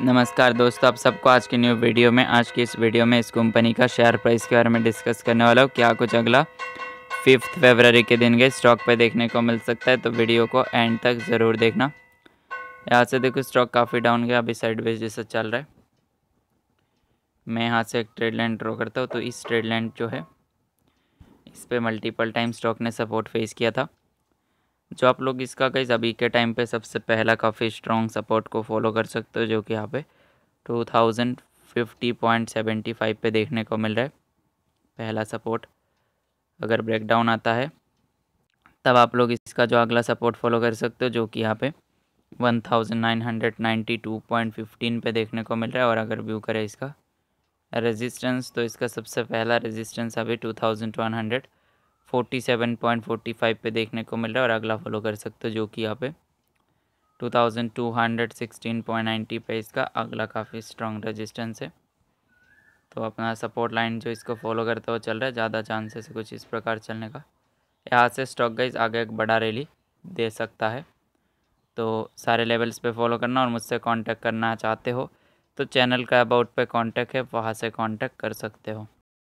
नमस्कार दोस्तों आप सबको आज की न्यू वीडियो में आज की इस वीडियो में इस कंपनी का शेयर प्राइस के बारे में डिस्कस करने वाला हूँ क्या कुछ अगला फिफ्थ फेबररी के दिन के स्टॉक पर देखने को मिल सकता है तो वीडियो को एंड तक ज़रूर देखना यहाँ से देखो स्टॉक काफ़ी डाउन गया अभी साइड वेज जैसा चल रहा है मैं यहाँ से एक ट्रेड लाइन ड्रॉ करता हूँ तो इस ट्रेड लाइन जो है इस पर मल्टीपल टाइम स्टॉक ने सपोर्ट फेस किया था जो आप लोग इसका कई अभी के टाइम पे सबसे पहला काफ़ी स्ट्रॉन्ग सपोर्ट को फॉलो कर सकते हो जो कि यहाँ पे two thousand fifty point seventy five पे देखने को मिल रहा है पहला सपोर्ट अगर ब्रेक डाउन आता है तब आप लोग इसका जो अगला सपोर्ट फॉलो कर सकते हो जो कि यहाँ पे one thousand nine hundred ninety two point fifteen पर देखने को मिल रहा है और अगर व्यू करें इसका रेजिस्टेंस तो इसका सबसे पहला रेजिस्टेंस अभी two thousand one hundred forty seven point forty five पे देखने को मिल रहा है और अगला फॉलो कर सकते हो जो कि यहाँ पे two thousand two hundred sixteen point ninety पे इसका अगला काफ़ी स्ट्रॉन्ग रजिस्टेंस है तो अपना सपोर्ट लाइन जो इसको फॉलो करता हो चल रहा है ज़्यादा चांसेस है कुछ इस प्रकार चलने का यहाँ से स्टॉक गाइज आगे एक बड़ा रैली दे सकता है तो सारे लेवल्स पे फॉलो करना और मुझसे कांटेक्ट करना चाहते हो तो चैनल का अबाउट पे कांटेक्ट है वहाँ से कांटेक्ट कर सकते हो